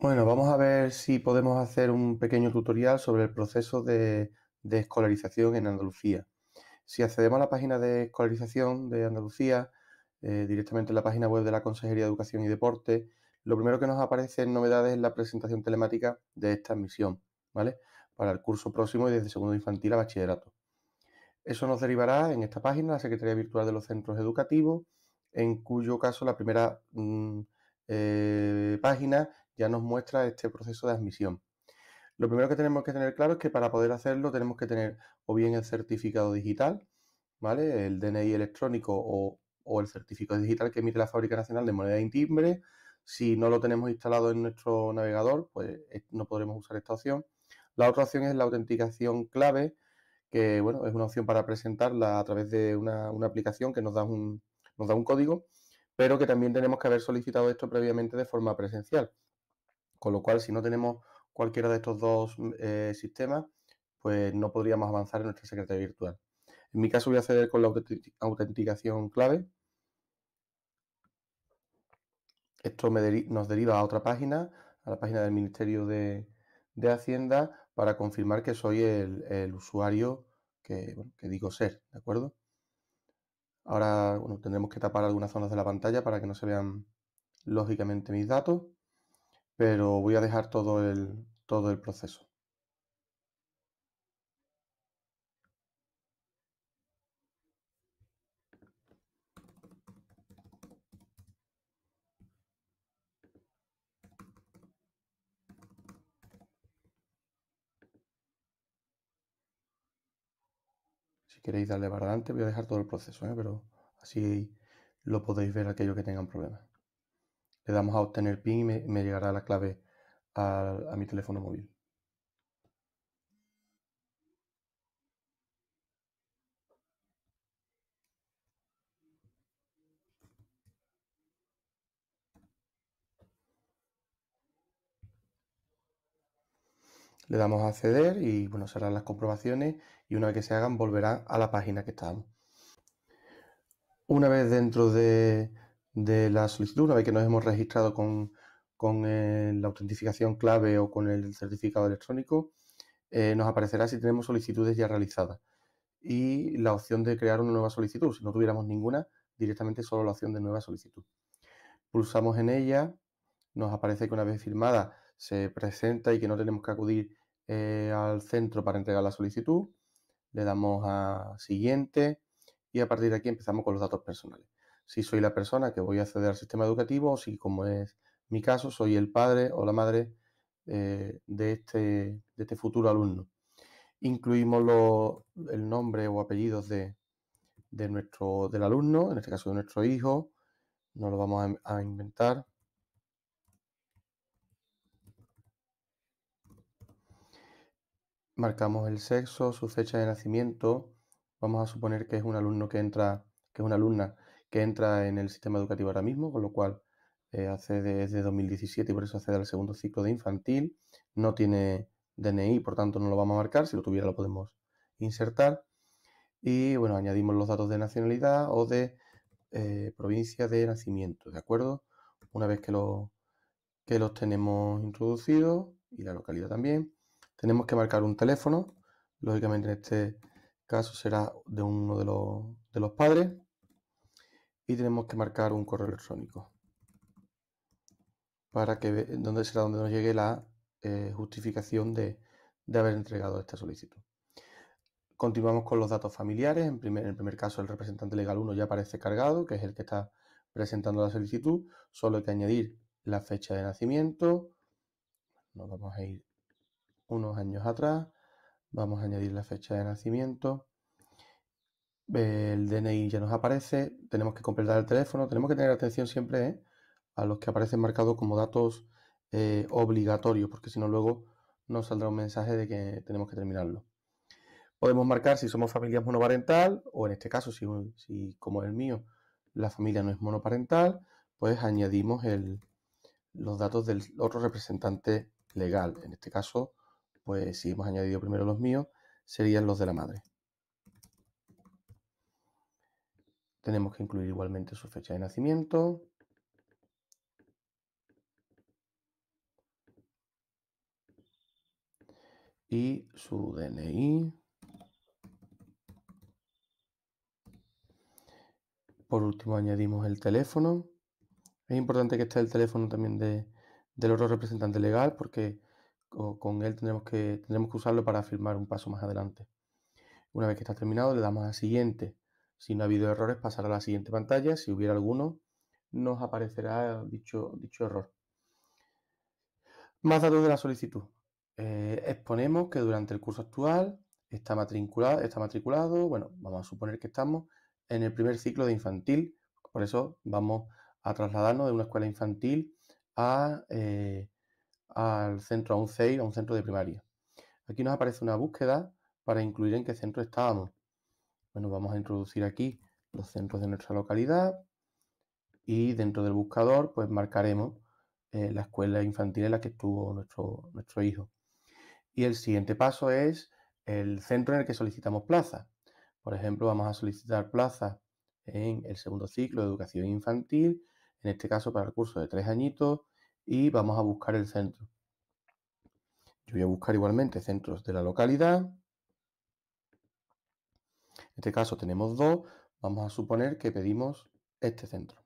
Bueno, vamos a ver si podemos hacer un pequeño tutorial sobre el proceso de, escolarización en Andalucía. Si accedemos a la página de escolarización de Andalucía, eh, directamente en la página web de la Consejería de Educación y Deporte, lo primero que nos aparece en novedades es la presentación telemática de esta admisión, ¿vale? Para el curso próximo y desde segundo infantil a bachillerato. Eso nos derivará en esta página, la Secretaría Virtual de los Centros Educativos, en cuyo caso la primera mm, eh, página ya nos muestra este proceso de admisión. Lo primero que tenemos que tener claro es que para poder hacerlo tenemos que tener o bien el certificado digital, ¿vale? El DNI electrónico o, el certificado digital que emite la Fábrica Nacional de Moneda y Timbre. Si no lo tenemos instalado en nuestro navegador, pues eh, no podremos usar esta opción. La otra opción es la autenticación clave, que bueno, es una opción para presentarla a través de una, aplicación que nos da, nos da un código, pero que también tenemos que haber solicitado esto previamente de forma presencial. Con lo cual, si no tenemos cualquiera de estos dos mm, eh, sistemas, pues no podríamos avanzar en nuestra secretaría virtual. En mi caso voy a acceder con la autenticación clave. Esto nos deriva a otra página, a la página del Ministerio de, Hacienda, para confirmar que soy el, usuario que, digo ser, ¿de acuerdo? Ahora bueno, tendremos que tapar algunas zonas de la pantalla para que no se vean lógicamente mis datos pero voy a dejar todo el, todo el proceso. Si queréis darle para adelante, voy a dejar todo el proceso, ¿eh? pero así lo podéis ver aquello que tengan problemas. Le damos a obtener PIN y me, llegará la clave a, mi teléfono móvil. le damos a acceder y bueno, se las comprobaciones y una vez que se hagan volverán a la página que estábamos. Una vez dentro de, de la solicitud, una vez que nos hemos registrado con, eh, la autentificación clave o con el certificado electrónico, eh, nos aparecerá si tenemos solicitudes ya realizadas y la opción de crear una nueva solicitud. Si no tuviéramos ninguna, directamente solo la opción de nueva solicitud. Pulsamos en ella, nos aparece que una vez firmada se presenta y que no tenemos que acudir eh, al centro para entregar la solicitud. Le damos a siguiente y a partir de aquí empezamos con los datos personales si soy la persona que voy a acceder al sistema educativo o si, como es mi caso, soy el padre o la madre eh, de, este, de, este, futuro alumno. Incluimos el nombre o apellidos de, nuestro, del alumno, en este caso de nuestro hijo, no lo vamos a inventar. Marcamos el sexo, su fecha de nacimiento. Vamos a suponer que es un alumno que entra, que es una alumna que entra en el sistema educativo ahora mismo, con lo cual eh, hace desde 2017 y por eso accede al segundo ciclo de infantil. No tiene DNI, por tanto no lo vamos a marcar, si lo tuviera lo podemos insertar. Y bueno, añadimos los datos de nacionalidad o de eh, provincia de nacimiento, ¿de acuerdo? Una vez que, los tenemos introducidos y la localidad también, tenemos que marcar un teléfono. Lógicamente en este caso será de uno de los, de los padres y tenemos que marcar un correo electrónico para que donde será donde nos llegue la eh, justificación de, haber entregado esta solicitud. Continuamos con los datos familiares. En, en el primer caso, el representante legal 1 ya aparece cargado, que es el que está presentando la solicitud. Solo hay que añadir la fecha de nacimiento. Nos vamos a ir unos años atrás. Vamos a añadir la fecha de nacimiento el DNI ya nos aparece, tenemos que completar el teléfono, tenemos que tener atención siempre ¿eh? a los que aparecen marcados como datos eh, obligatorios, porque si no luego nos saldrá un mensaje de que tenemos que terminarlo. Podemos marcar si somos familias monoparental o en este caso, si, como el mío, la familia no es monoparental, pues añadimos los datos del otro representante legal. En este caso, pues si hemos añadido primero los míos, serían los de la madre. Tenemos que incluir igualmente su fecha de nacimiento. Y su DNI. Por último añadimos el teléfono. Es importante que esté el teléfono también del otro representante legal porque con él que, tendremos que usarlo para firmar un paso más adelante. Una vez que está terminado le damos a siguiente. Si no ha habido errores, pasará a la siguiente pantalla. Si hubiera alguno, nos aparecerá dicho, dicho error. Más datos de la solicitud. Eh, exponemos que durante el curso actual está matriculado, está matriculado, bueno, vamos a suponer que estamos en el primer ciclo de infantil, por eso vamos a trasladarnos de una escuela infantil eh, al centro, a un CEI, a un centro de primaria. Aquí nos aparece una búsqueda para incluir en qué centro estábamos. Nos vamos a introducir aquí los centros de nuestra localidad y dentro del buscador pues marcaremos eh, la escuela infantil en la que estuvo nuestro, nuestro hijo. Y el siguiente paso es el centro en el que solicitamos plaza. Por ejemplo, vamos a solicitar plaza en el segundo ciclo de educación infantil, en este caso para el curso de tres añitos, y vamos a buscar el centro. Yo voy a buscar igualmente centros de la localidad este caso tenemos dos, vamos a suponer que pedimos este centro.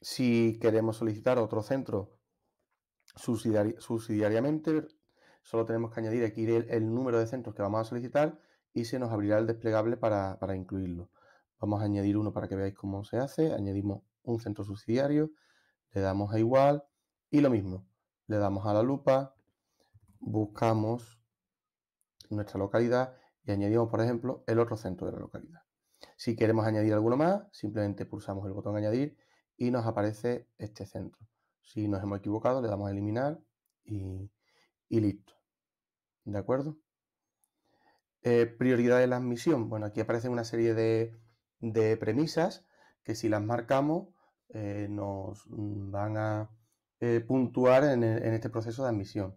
Si queremos solicitar otro centro subsidiariamente, solo tenemos que añadir aquí el, número de centros que vamos a solicitar y se nos abrirá el desplegable para, para incluirlo. Vamos a añadir uno para que veáis cómo se hace. Añadimos un centro subsidiario, le damos a igual y lo mismo. Le damos a la lupa, buscamos nuestra localidad y añadimos, por ejemplo, el otro centro de la localidad. Si queremos añadir alguno más, simplemente pulsamos el botón añadir y nos aparece este centro. Si nos hemos equivocado, le damos a eliminar y, listo. ¿De acuerdo? Eh, prioridad de la admisión. Bueno, aquí aparecen una serie de, de premisas que si las marcamos eh, nos van a eh, puntuar en, en, este proceso de admisión.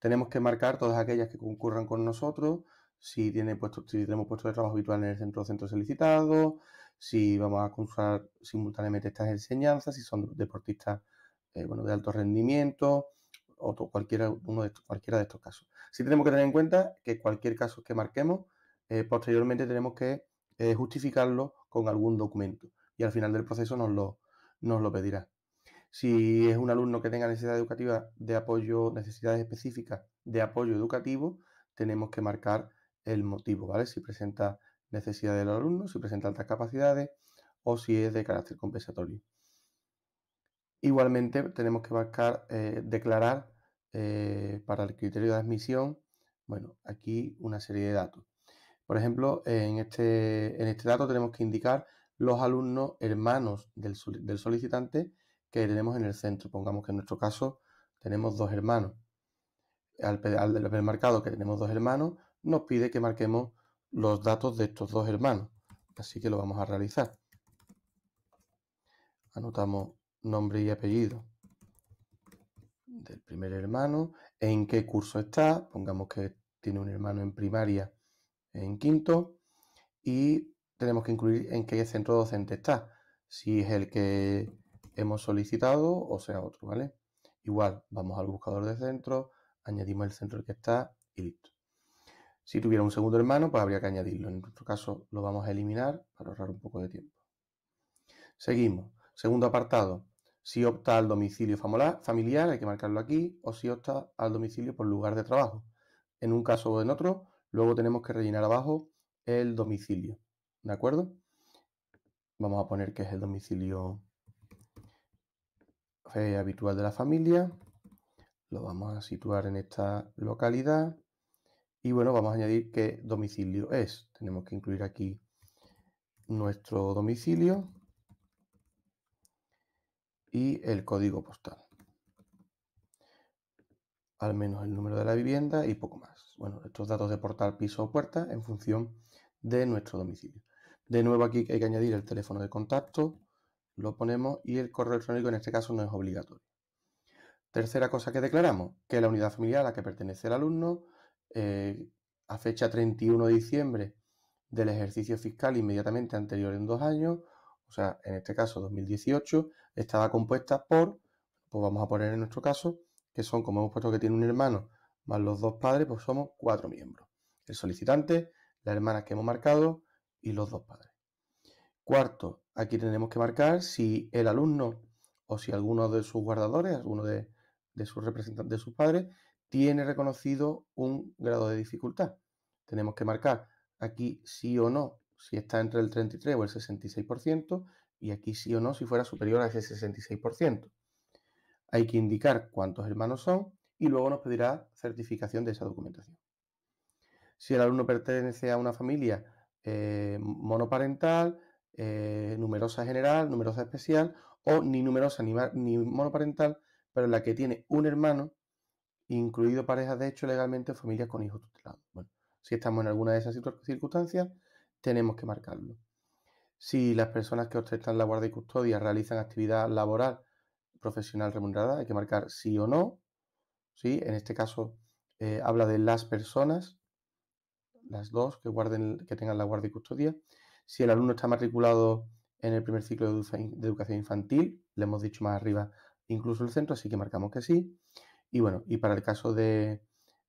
Tenemos que marcar todas aquellas que concurran con nosotros, si, tiene puesto, si tenemos puesto de trabajo habitual en el centro o centro solicitado, si vamos a cursar simultáneamente estas enseñanzas, si son deportistas eh, bueno, de alto rendimiento o cualquiera, uno de estos, cualquiera de estos casos. Si tenemos que tener en cuenta que cualquier caso que marquemos, eh, posteriormente tenemos que eh, justificarlo con algún documento y al final del proceso nos lo, nos lo pedirá. Si es un alumno que tenga necesidad educativa de apoyo, necesidades específicas de apoyo educativo, tenemos que marcar el motivo, ¿vale? Si presenta necesidad los alumnos, si presenta altas capacidades o si es de carácter compensatorio. Igualmente tenemos que eh, declarar eh, para el criterio de admisión, bueno, aquí una serie de datos. Por ejemplo, en este, este dato tenemos que indicar los alumnos hermanos del, solicitante que tenemos en el centro. Pongamos que en nuestro caso tenemos dos hermanos. Al, haber marcado que tenemos dos hermanos, nos pide que marquemos los datos de estos dos hermanos. Así que lo vamos a realizar. Anotamos nombre y apellido del primer hermano, en qué curso está, pongamos que tiene un hermano en primaria, en quinto, y tenemos que incluir en qué centro docente está, si es el que hemos solicitado o sea otro, ¿vale? Igual, vamos al buscador de centro, añadimos el centro que está y listo. Si tuviera un segundo hermano, pues habría que añadirlo. En nuestro caso lo vamos a eliminar para ahorrar un poco de tiempo. Seguimos. Segundo apartado. Si opta al domicilio familiar, hay que marcarlo aquí, o si opta al domicilio por lugar de trabajo. En un caso o en otro, luego tenemos que rellenar abajo el domicilio. ¿De acuerdo? Vamos a poner que es el domicilio eh, habitual de la familia. Lo vamos a situar en esta localidad. Y bueno, vamos a añadir qué domicilio es. Tenemos que incluir aquí nuestro domicilio y el código postal. Al menos el número de la vivienda y poco más. Bueno, estos datos de portal, piso o puerta en función de nuestro domicilio. De nuevo aquí hay que añadir el teléfono de contacto, lo ponemos y el correo electrónico en este caso no es obligatorio. Tercera cosa que declaramos, que la unidad familiar a la que pertenece el alumno eh, a fecha 31 de diciembre del ejercicio fiscal inmediatamente anterior en dos años, o sea, en este caso 2018, estaba compuesta por, pues vamos a poner en nuestro caso, que son, como hemos puesto que tiene un hermano, más los dos padres, pues somos cuatro miembros. El solicitante, la hermana que hemos marcado y los dos padres. Cuarto, aquí tenemos que marcar si el alumno o si alguno de sus guardadores, alguno de, de sus representantes, de sus padres, tiene reconocido un grado de dificultad. Tenemos que marcar aquí sí o no si está entre el 33 o el 66% y aquí sí o no si fuera superior a ese 66%. Hay que indicar cuántos hermanos son y luego nos pedirá certificación de esa documentación. Si el alumno pertenece a una familia eh, monoparental, eh, numerosa general, numerosa especial o ni numerosa ni, ni monoparental, pero en la que tiene un hermano incluido parejas de hecho legalmente o familias con hijos tutelados. Bueno, si estamos en alguna de esas circunstancias, tenemos que marcarlo. Si las personas que ostentan la guardia y custodia realizan actividad laboral profesional remunerada, hay que marcar sí o no. ¿sí? En este caso eh, habla de las personas, las dos que, guarden, que tengan la guardia y custodia. Si el alumno está matriculado en el primer ciclo de educación infantil, le hemos dicho más arriba incluso el centro, así que marcamos que sí. Y bueno, y para el caso de,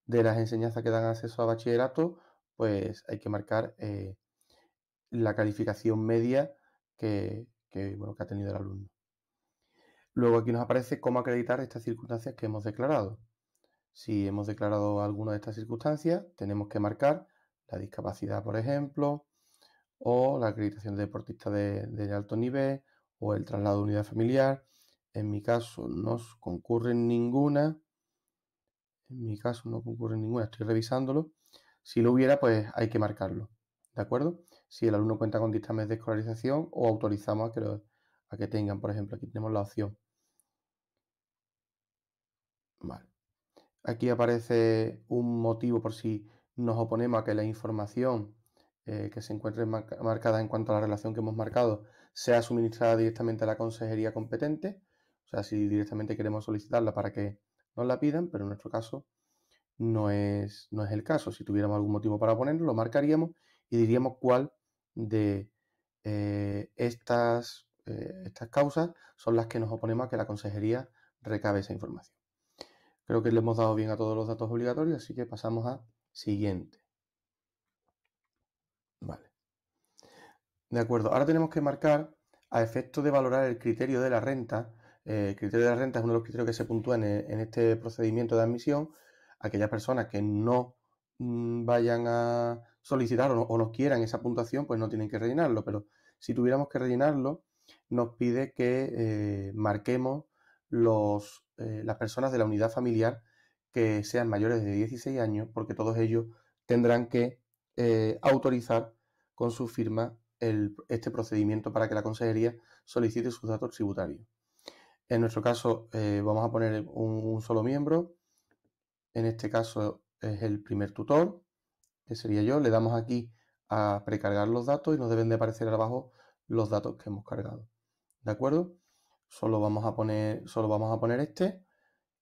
las enseñanzas que dan acceso a bachillerato, pues hay que marcar eh, la calificación media que, ha tenido el alumno. Luego aquí nos aparece cómo acreditar estas circunstancias que hemos declarado. Si hemos declarado alguna de estas circunstancias, tenemos que marcar la discapacidad, por ejemplo, o la acreditación de deportista de, de alto nivel, o el traslado de unidad familiar. En mi caso, no concurren ninguna. En mi caso no ocurre ninguna, estoy revisándolo. Si lo hubiera, pues hay que marcarlo. ¿De acuerdo? Si el alumno cuenta con dictamen de escolarización o autorizamos a que, tengan, por ejemplo, aquí tenemos la opción. Vale. Aquí aparece un motivo por si nos oponemos a que la información eh, que se encuentre marcada en cuanto a la relación que hemos marcado sea suministrada directamente a la consejería competente. O sea, si directamente queremos solicitarla para que nos la pidan, pero en nuestro caso no es, no es el caso. Si tuviéramos algún motivo para ponerlo, lo marcaríamos y diríamos cuál de eh, estas, eh, estas causas son las que nos oponemos a que la consejería recabe esa información. Creo que le hemos dado bien a todos los datos obligatorios, así que pasamos a siguiente. Vale. De acuerdo, ahora tenemos que marcar a efecto de valorar el criterio de la renta el eh, criterio de la renta es uno de los criterios que se puntúa en, este procedimiento de admisión. Aquellas personas que no mm, vayan a solicitar o no, quieran esa puntuación, pues no tienen que rellenarlo. Pero si tuviéramos que rellenarlo, nos pide que eh, marquemos eh, las personas de la unidad familiar que sean mayores de 16 años, porque todos ellos tendrán que autorizar con su firma este procedimiento para que la consejería solicite sus datos tributarios. En nuestro caso eh, vamos a poner un, solo miembro. En este caso es el primer tutor, que sería yo. Le damos aquí a precargar los datos y nos deben de aparecer abajo los datos que hemos cargado. ¿De acuerdo? Solo vamos a poner, solo vamos a poner este.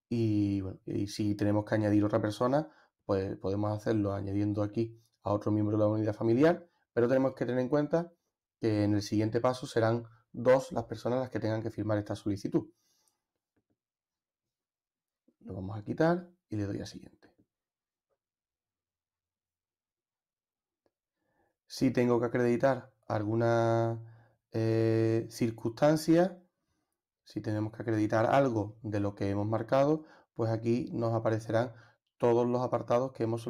Y, y si tenemos que añadir otra persona, pues podemos hacerlo añadiendo aquí a otro miembro de la unidad familiar. Pero tenemos que tener en cuenta que en el siguiente paso serán dos las personas las que tengan que firmar esta solicitud. Lo vamos a quitar y le doy a siguiente. Si tengo que acreditar alguna eh, circunstancia, si tenemos que acreditar algo de lo que hemos marcado, pues aquí nos aparecerán todos los apartados que hemos,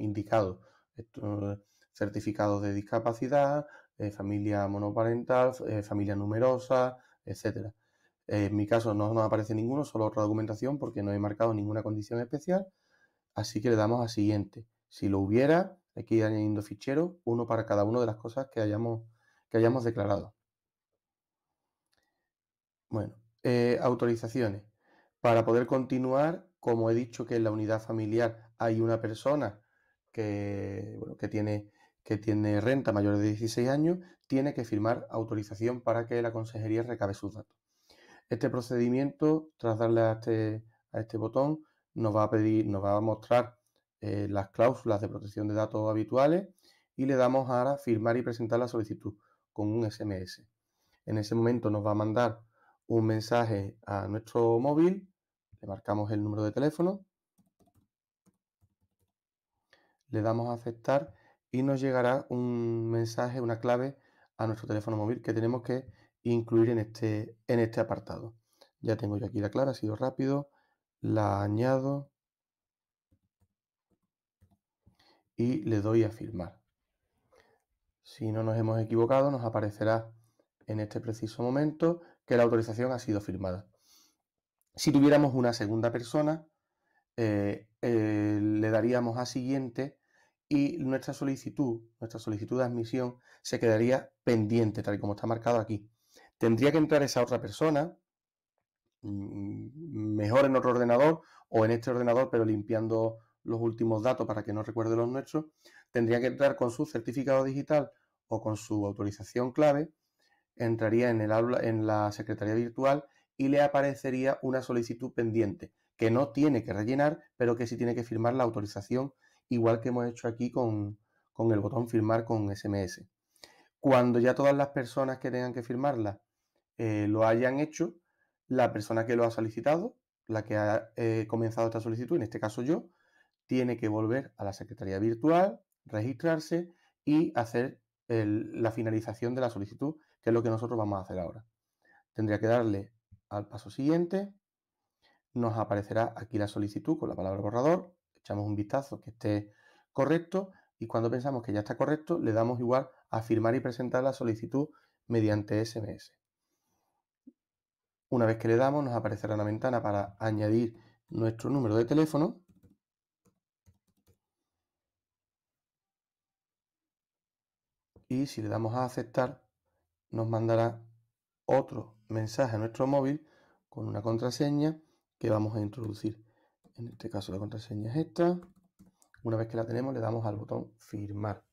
indicado. Eh, certificados de discapacidad, eh, familia monoparental, eh, familia numerosa, etcétera. Eh, en mi caso no nos aparece ninguno, solo otra documentación porque no he marcado ninguna condición especial. Así que le damos a siguiente. Si lo hubiera, aquí añadiendo fichero, uno para cada una de las cosas que hayamos, que hayamos declarado. Bueno, autorizaciones. Para poder continuar, como he dicho que en la unidad familiar hay una persona que, que tiene que tiene renta mayor de 16 años tiene que firmar autorización para que la consejería recabe sus datos. Este procedimiento, tras darle a este, este botón, nos va a pedir, nos va a mostrar eh, las cláusulas de protección de datos habituales y le damos ahora firmar y presentar la solicitud con un SMS. En ese momento nos va a mandar un mensaje a nuestro móvil, le marcamos el número de teléfono, le damos a aceptar y nos llegará un mensaje, una clave a nuestro teléfono móvil que tenemos que incluir en este, en este apartado. Ya tengo yo aquí la clave, ha sido rápido, la añado y le doy a firmar. Si no nos hemos equivocado, nos aparecerá en este preciso momento que la autorización ha sido firmada. Si tuviéramos una segunda persona, eh, eh, le daríamos a siguiente y nuestra solicitud, nuestra solicitud de admisión, se quedaría pendiente, tal y como está marcado aquí. Tendría que entrar esa otra persona, mm, mejor en otro ordenador o en este ordenador, pero limpiando los últimos datos para que no recuerde los nuestros, tendría que entrar con su certificado digital o con su autorización clave, entraría en el aula, en la secretaría virtual y le aparecería una solicitud pendiente que no tiene que rellenar, pero que sí tiene que firmar la autorización igual que hemos hecho aquí con, el botón firmar con SMS. Cuando ya todas las personas que tengan que firmarla eh, lo hayan hecho, la persona que lo ha solicitado, la que ha eh, comenzado esta solicitud, en este caso yo, tiene que volver a la Secretaría Virtual, registrarse y hacer la finalización de la solicitud, que es lo que nosotros vamos a hacer ahora. Tendría que darle al paso siguiente, nos aparecerá aquí la solicitud con la palabra borrador, echamos un vistazo que esté correcto y cuando pensamos que ya está correcto le damos igual a firmar y presentar la solicitud mediante SMS. Una vez que le damos nos aparecerá una ventana para añadir nuestro número de teléfono y si le damos a aceptar nos mandará otro mensaje a nuestro móvil con una contraseña que vamos a introducir. En este caso la contraseña es esta. Una vez que la tenemos le damos al botón firmar.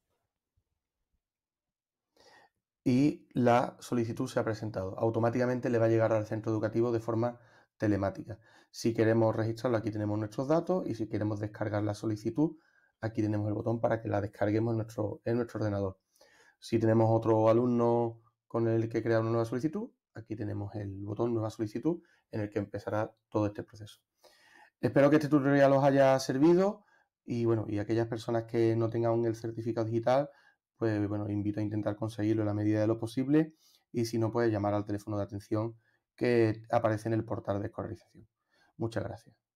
Y la solicitud se ha presentado. Automáticamente le va a llegar al centro educativo de forma telemática. Si queremos registrarlo, aquí tenemos nuestros datos y si queremos descargar la solicitud, aquí tenemos el botón para que la descarguemos en nuestro, en nuestro ordenador. Si tenemos otro alumno con el que crear una nueva solicitud, aquí tenemos el botón nueva solicitud en el que empezará todo este proceso. Espero que este tutorial os haya servido y bueno, y aquellas personas que no tengan el certificado digital, pues bueno, invito a intentar conseguirlo en la medida de lo posible y si no, puede llamar al teléfono de atención que aparece en el portal de escolarización. Muchas gracias.